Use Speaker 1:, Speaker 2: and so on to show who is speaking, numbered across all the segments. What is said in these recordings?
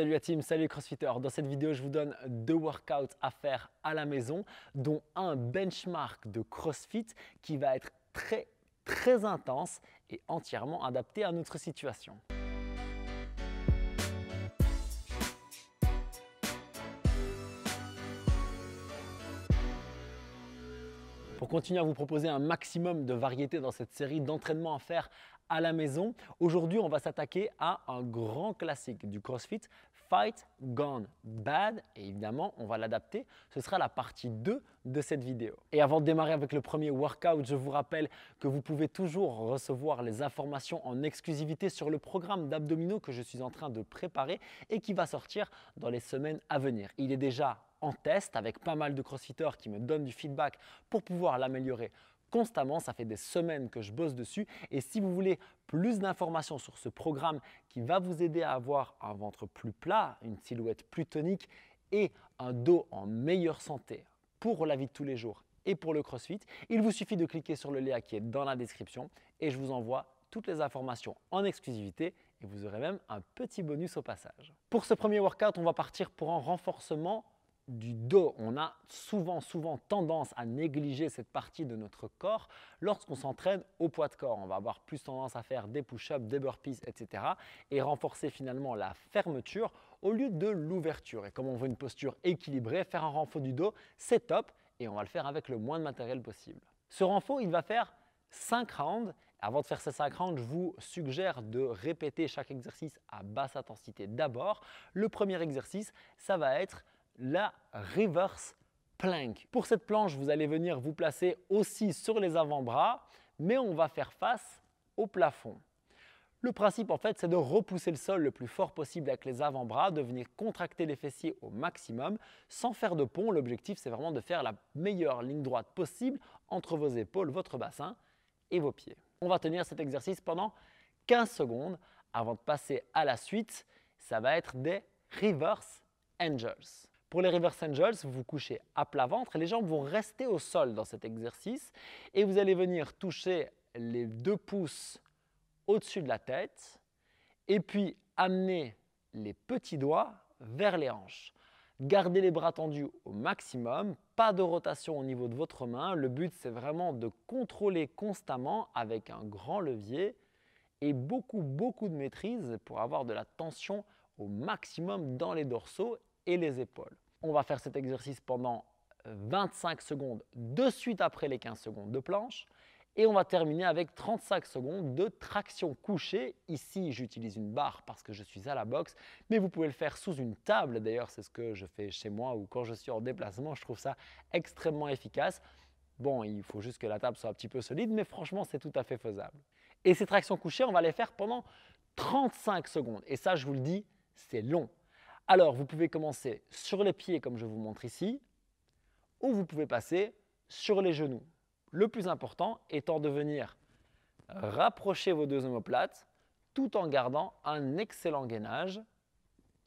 Speaker 1: Salut à team, salut les crossfitters. Dans cette vidéo, je vous donne deux workouts à faire à la maison, dont un benchmark de crossfit qui va être très très intense et entièrement adapté à notre situation. Pour continuer à vous proposer un maximum de variété dans cette série d'entraînements à faire à la maison, aujourd'hui on va s'attaquer à un grand classique du CrossFit, Fight Gone Bad. Et évidemment, on va l'adapter. Ce sera la partie 2 de cette vidéo. Et avant de démarrer avec le premier workout, je vous rappelle que vous pouvez toujours recevoir les informations en exclusivité sur le programme d'abdominaux que je suis en train de préparer et qui va sortir dans les semaines à venir. Il est déjà en test avec pas mal de crossfitters qui me donnent du feedback pour pouvoir l'améliorer constamment. Ça fait des semaines que je bosse dessus. Et si vous voulez plus d'informations sur ce programme qui va vous aider à avoir un ventre plus plat, une silhouette plus tonique et un dos en meilleure santé pour la vie de tous les jours et pour le CrossFit, il vous suffit de cliquer sur le lien qui est dans la description et je vous envoie toutes les informations en exclusivité et vous aurez même un petit bonus au passage. Pour ce premier workout, on va partir pour un renforcement du dos. On a souvent, souvent tendance à négliger cette partie de notre corps lorsqu'on s'entraîne au poids de corps. On va avoir plus tendance à faire des push-ups, des burpees, etc. et renforcer finalement la fermeture au lieu de l'ouverture. Et comme on veut une posture équilibrée, faire un renfort du dos, c'est top et on va le faire avec le moins de matériel possible. Ce renfort, il va faire 5 rounds avant de faire ces 5 rounds, je vous suggère de répéter chaque exercice à basse intensité d'abord. Le premier exercice, ça va être la reverse plank. Pour cette planche, vous allez venir vous placer aussi sur les avant-bras, mais on va faire face au plafond. Le principe, en fait, c'est de repousser le sol le plus fort possible avec les avant-bras, de venir contracter les fessiers au maximum sans faire de pont. L'objectif, c'est vraiment de faire la meilleure ligne droite possible entre vos épaules, votre bassin et vos pieds. On va tenir cet exercice pendant 15 secondes avant de passer à la suite. Ça va être des reverse angels. Pour les reverse angels, vous vous couchez à plat ventre et les jambes vont rester au sol dans cet exercice et vous allez venir toucher les deux pouces au-dessus de la tête et puis amener les petits doigts vers les hanches. Gardez les bras tendus au maximum, pas de rotation au niveau de votre main. Le but, c'est vraiment de contrôler constamment avec un grand levier et beaucoup, beaucoup de maîtrise pour avoir de la tension au maximum dans les dorsaux et les épaules. On va faire cet exercice pendant 25 euh, secondes de suite après les 15 secondes de planche. Et on va terminer avec 35 secondes de traction couchée. Ici, j'utilise une barre parce que je suis à la boxe, mais vous pouvez le faire sous une table. D'ailleurs, c'est ce que je fais chez moi ou quand je suis en déplacement. Je trouve ça extrêmement efficace. Bon, il faut juste que la table soit un petit peu solide, mais franchement, c'est tout à fait faisable. Et ces tractions couchées, on va les faire pendant 35 secondes. Et ça, je vous le dis, c'est long. Alors, vous pouvez commencer sur les pieds comme je vous montre ici, ou vous pouvez passer sur les genoux. Le plus important étant de venir rapprocher vos deux omoplates tout en gardant un excellent gainage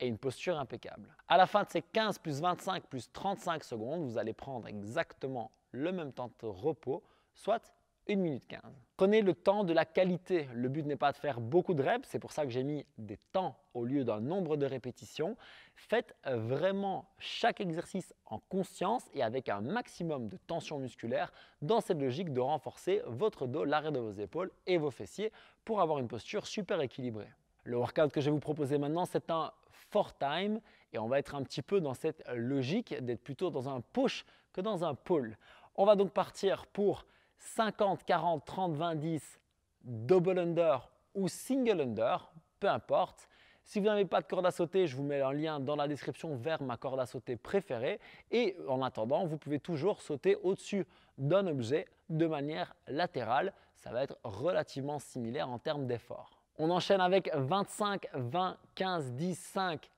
Speaker 1: et une posture impeccable. À la fin de ces 15 plus 25 plus 35 secondes, vous allez prendre exactement le même temps de repos, soit 1 minute 15. Prenez le temps de la qualité. Le but n'est pas de faire beaucoup de reps, c'est pour ça que j'ai mis des temps au lieu d'un nombre de répétitions. Faites euh, vraiment chaque exercice en conscience et avec un maximum de tension musculaire dans cette logique de renforcer votre dos, l'arrêt de vos épaules et vos fessiers pour avoir une posture super équilibrée. Le workout que je vais vous proposer maintenant, c'est un four time et on va être un petit peu dans cette logique d'être plutôt dans un push que dans un pull. On va donc partir pour 50, 40, 30, 20, 10, double under ou single under, peu importe. Si vous n'avez pas de corde à sauter, je vous mets un lien dans la description vers ma corde à sauter préférée. Et en attendant, vous pouvez toujours sauter au-dessus d'un objet de manière latérale. Ça va être relativement similaire en termes d'effort. On enchaîne avec 25, 20, 15, 10, 5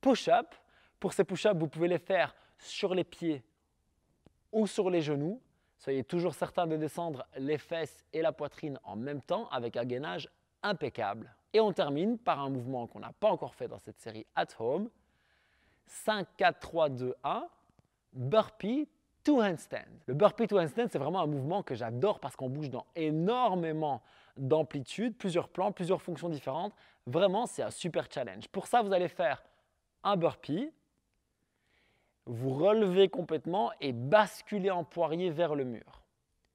Speaker 1: push-ups. Pour ces push-ups, vous pouvez les faire sur les pieds ou sur les genoux. Soyez toujours certain de descendre les fesses et la poitrine en même temps avec un gainage impeccable. Et on termine par un mouvement qu'on n'a pas encore fait dans cette série at home. 5, 4, 3, 2, 1. Burpee to handstand. Le burpee to handstand, c'est vraiment un mouvement que j'adore parce qu'on bouge dans énormément d'amplitude, plusieurs plans, plusieurs fonctions différentes. Vraiment, c'est un super challenge. Pour ça, vous allez faire un burpee vous relevez complètement et basculez en poirier vers le mur.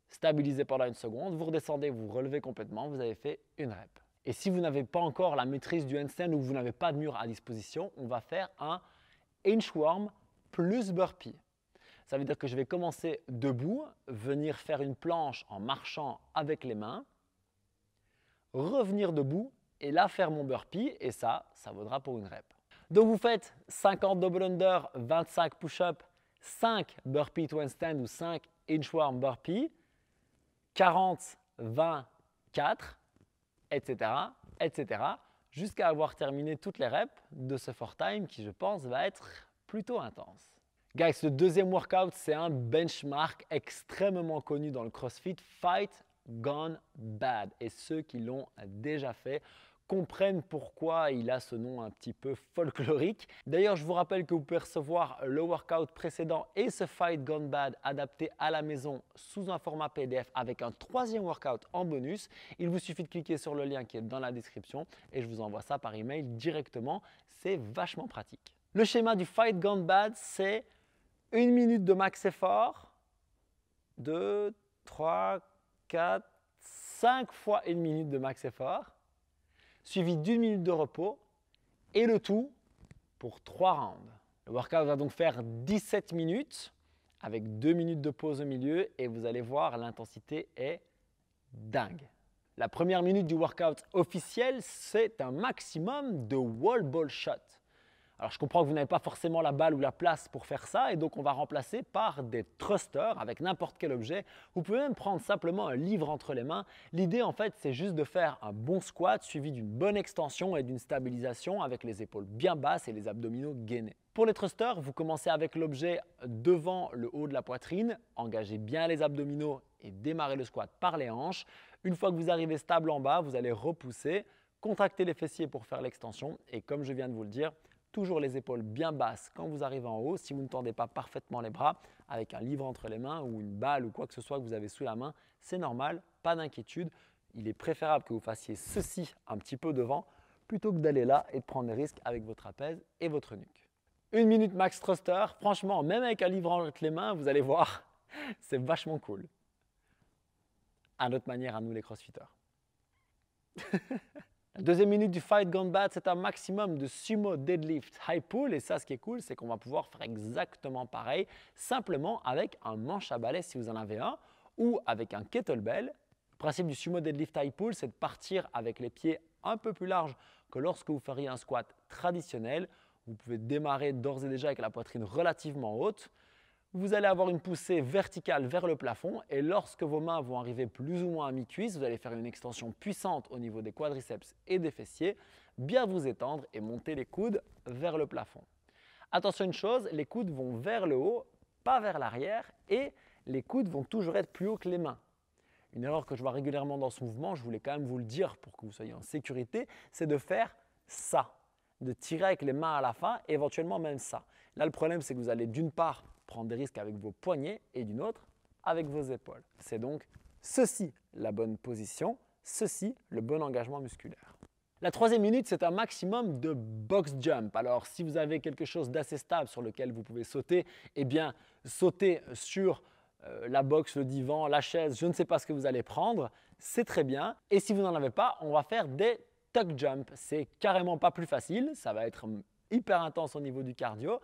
Speaker 1: Stabilisez pendant une seconde, vous redescendez, vous relevez complètement, vous avez fait une rep. Et si vous n'avez pas encore la maîtrise du handstand ou vous n'avez pas de mur à disposition, on va faire un inchworm plus burpee. Ça veut dire que je vais commencer debout, venir faire une planche en marchant avec les mains, revenir debout et là faire mon burpee et ça, ça vaudra pour une rep. Donc vous faites 50 double under, 25 push-up, 5 burpee to stand ou 5 inchworm burpee, 40, 20, 4, etc., etc., jusqu'à avoir terminé toutes les reps de ce four time qui, je pense, va être plutôt intense. Guys, le deuxième workout, c'est un benchmark extrêmement connu dans le CrossFit, Fight Gone Bad. Et ceux qui l'ont déjà fait comprennent pourquoi il a ce nom un petit peu folklorique. D'ailleurs, je vous rappelle que vous pouvez recevoir le workout précédent et ce Fight Gone Bad adapté à la maison sous un format PDF avec un troisième workout en bonus. Il vous suffit de cliquer sur le lien qui est dans la description et je vous envoie ça par email directement. C'est vachement pratique. Le schéma du Fight Gone Bad, c'est une minute de max effort, Deux, 3, 4, 5 fois une minute de max effort, suivi d'une minute de repos, et le tout pour trois rounds. Le workout va donc faire 17 minutes avec 2 minutes de pause au milieu et vous allez voir, l'intensité est dingue. La première minute du workout officiel, c'est un maximum de wall ball shot. Alors je comprends que vous n'avez pas forcément la balle ou la place pour faire ça et donc on va remplacer par des thrusters avec n'importe quel objet. Vous pouvez même prendre simplement un livre entre les mains. L'idée en fait c'est juste de faire un bon squat suivi d'une bonne extension et d'une stabilisation avec les épaules bien basses et les abdominaux gainés. Pour les thrusters, vous commencez avec l'objet devant le haut de la poitrine, engagez bien les abdominaux et démarrez le squat par les hanches. Une fois que vous arrivez stable en bas, vous allez repousser, contracter les fessiers pour faire l'extension et comme je viens de vous le dire, toujours les épaules bien basses quand vous arrivez en haut, si vous ne tendez pas parfaitement les bras avec un livre entre les mains ou une balle ou quoi que ce soit que vous avez sous la main, c'est normal, pas d'inquiétude. Il est préférable que vous fassiez ceci un petit peu devant plutôt que d'aller là et de prendre des risques avec votre trapèze et votre nuque. Une minute max thruster, franchement, même avec un livre entre les mains, vous allez voir, c'est vachement cool. À notre manière, à nous les crossfitters. La deuxième minute du Fight Gone Bad, c'est un maximum de sumo deadlift high pull. Et ça, ce qui est cool, c'est qu'on va pouvoir faire exactement pareil, simplement avec un manche à balai si vous en avez un, ou avec un kettlebell. Le principe du sumo deadlift high pull, c'est de partir avec les pieds un peu plus larges que lorsque vous feriez un squat traditionnel. Vous pouvez démarrer d'ores et déjà avec la poitrine relativement haute vous allez avoir une poussée verticale vers le plafond et lorsque vos mains vont arriver plus ou moins à mi-cuisse, vous allez faire une extension puissante au niveau des quadriceps et des fessiers, bien vous étendre et monter les coudes vers le plafond. Attention à une chose, les coudes vont vers le haut, pas vers l'arrière et les coudes vont toujours être plus haut que les mains. Une erreur que je vois régulièrement dans ce mouvement, je voulais quand même vous le dire pour que vous soyez en sécurité, c'est de faire ça, de tirer avec les mains à la fin, éventuellement même ça. Là, le problème, c'est que vous allez d'une part prendre des risques avec vos poignets et d'une autre avec vos épaules. C'est donc ceci la bonne position, ceci le bon engagement musculaire. La troisième minute, c'est un maximum de box jump. Alors, si vous avez quelque chose d'assez stable sur lequel vous pouvez sauter, eh bien, sauter sur euh, la box, le divan, la chaise, je ne sais pas ce que vous allez prendre, c'est très bien. Et si vous n'en avez pas, on va faire des tuck jump. C'est carrément pas plus facile, ça va être mm, hyper intense au niveau du cardio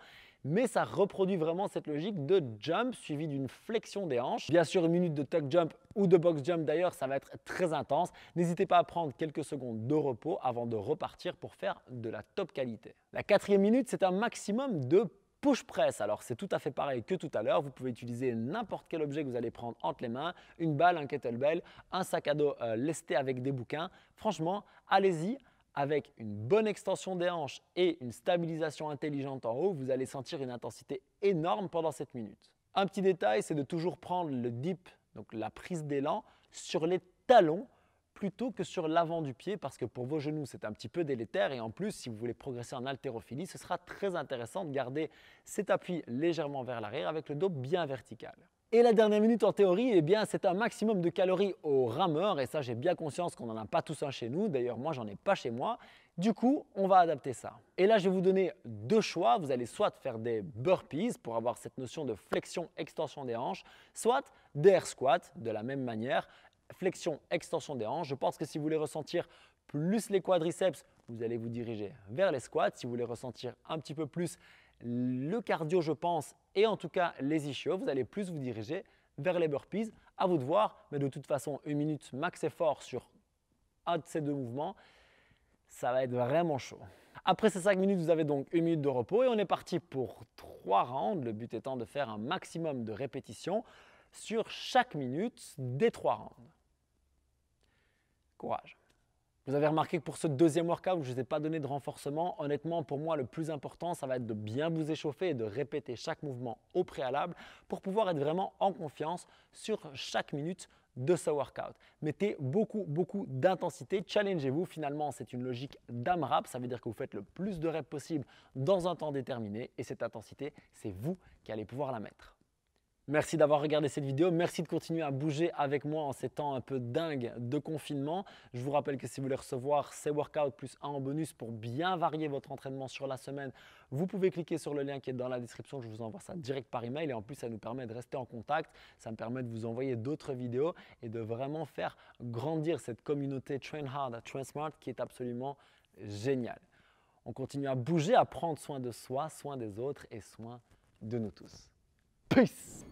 Speaker 1: mais ça reproduit vraiment cette logique de jump suivi d'une flexion des hanches. Bien sûr, une minute de tuck jump ou de box jump d'ailleurs, ça va être très intense. N'hésitez pas à prendre quelques secondes de repos avant de repartir pour faire de la top qualité. La quatrième minute, c'est un maximum de push press. Alors c'est tout à fait pareil que tout à l'heure. Vous pouvez utiliser n'importe quel objet que vous allez prendre entre les mains, une balle, un kettlebell, un sac à dos euh, lesté avec des bouquins. Franchement, allez-y avec une bonne extension des hanches et une stabilisation intelligente en haut, vous allez sentir une intensité énorme pendant cette minute. Un petit détail, c'est de toujours prendre le dip, donc la prise d'élan, sur les talons plutôt que sur l'avant du pied parce que pour vos genoux c'est un petit peu délétère et en plus si vous voulez progresser en haltérophilie ce sera très intéressant de garder cet appui légèrement vers l'arrière avec le dos bien vertical. Et la dernière minute en théorie, eh bien, c'est un maximum de calories au rameur. Et ça, j'ai bien conscience qu'on n'en a pas tous un chez nous. D'ailleurs, moi, j'en ai pas chez moi. Du coup, on va adapter ça. Et là, je vais vous donner deux choix. Vous allez soit faire des burpees pour avoir cette notion de flexion-extension des hanches, soit des air squats de la même manière, flexion-extension des hanches. Je pense que si vous voulez ressentir plus les quadriceps, vous allez vous diriger vers les squats. Si vous voulez ressentir un petit peu plus le cardio, je pense, et en tout cas les ischios, vous allez plus vous diriger vers les burpees. À vous de voir, mais de toute façon, une minute max effort sur un de ces deux mouvements, ça va être vraiment chaud. Après ces 5 minutes, vous avez donc une minute de repos et on est parti pour trois rounds, le but étant de faire un maximum de répétitions sur chaque minute des trois rounds. Courage vous avez remarqué que pour ce deuxième workout, je ne vous ai pas donné de renforcement. Honnêtement, pour moi, le plus important, ça va être de bien vous échauffer et de répéter chaque mouvement au préalable pour pouvoir être vraiment en confiance sur chaque minute de ce workout. Mettez beaucoup, beaucoup d'intensité, challengez-vous. Finalement, c'est une logique d'AMRAP, ça veut dire que vous faites le plus de reps possible dans un temps déterminé et cette intensité, c'est vous qui allez pouvoir la mettre. Merci d'avoir regardé cette vidéo. Merci de continuer à bouger avec moi en ces temps un peu dingues de confinement. Je vous rappelle que si vous voulez recevoir ces workouts plus un en bonus pour bien varier votre entraînement sur la semaine, vous pouvez cliquer sur le lien qui est dans la description. Je vous envoie ça direct par email et en plus, ça nous permet de rester en contact. Ça me permet de vous envoyer d'autres vidéos et de vraiment faire grandir cette communauté Train Hard, Train Smart qui est absolument géniale. On continue à bouger, à prendre soin de soi, soin des autres et soin de nous tous. Peace.